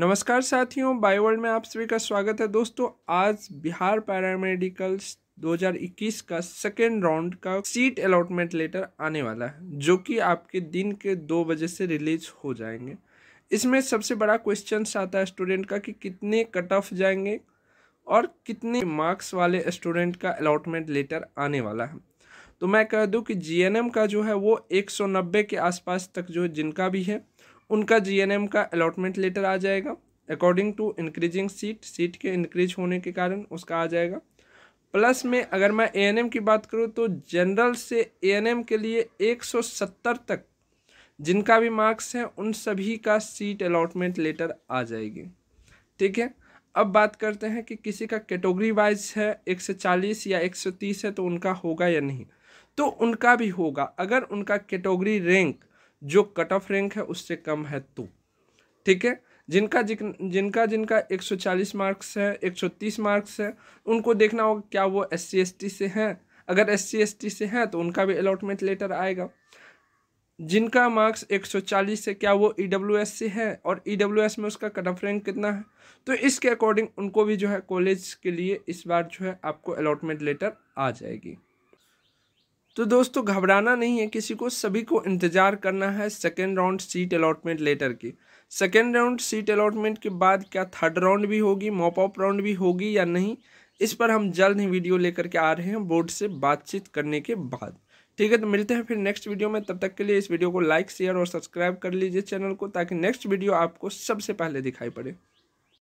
नमस्कार साथियों बायोवर्ल्ड में आप सभी का स्वागत है दोस्तों आज बिहार पैरामेडिकल 2021 का सेकेंड राउंड का सीट अलॉटमेंट लेटर आने वाला है जो कि आपके दिन के दो बजे से रिलीज हो जाएंगे इसमें सबसे बड़ा क्वेश्चन आता है स्टूडेंट का कि कितने कट ऑफ जाएंगे और कितने मार्क्स वाले स्टूडेंट का अलॉटमेंट लेटर आने वाला है तो मैं कह दूँ कि जीएनएम का जो है वो 190 के आसपास तक जो जिनका भी है उनका जीएनएम का अलॉटमेंट लेटर आ जाएगा according to increasing seat seat के इंक्रीज होने के कारण उसका आ जाएगा प्लस में अगर मैं एएनएम की बात करूँ तो जनरल से एएनएम के लिए 170 तक जिनका भी मार्क्स है उन सभी का सीट अलॉटमेंट लेटर आ जाएगी ठीक है अब बात करते हैं कि किसी का कैटेगरी वाइज है 140 या 130 है तो उनका होगा या नहीं तो उनका भी होगा अगर उनका कैटेगरी रैंक जो कट ऑफ रैंक है उससे कम है तो ठीक है जिनका जिनका जिनका 140 मार्क्स है 130 मार्क्स है उनको देखना होगा क्या वो एस सी से हैं अगर एस सी से हैं तो उनका भी अलॉटमेंट लेटर आएगा जिनका मार्क्स 140 है क्या वो ई से है और ई में उसका कट ऑफ रैंक कितना है तो इसके अकॉर्डिंग उनको भी जो है कॉलेज के लिए इस बार जो है आपको अलॉटमेंट लेटर आ जाएगी तो दोस्तों घबराना नहीं है किसी को सभी को इंतज़ार करना है second round seat allotment letter की सेकेंड राउंड सीट अलॉटमेंट के बाद क्या थर्ड राउंड भी होगी मॉप अप राउंड भी होगी या नहीं इस पर हम जल्द ही वीडियो लेकर के आ रहे हैं बोर्ड से बातचीत करने के बाद ठीक है तो मिलते हैं फिर नेक्स्ट वीडियो में तब तक के लिए इस वीडियो को लाइक शेयर और सब्सक्राइब कर लीजिए चैनल को ताकि नेक्स्ट वीडियो आपको सबसे पहले दिखाई पड़े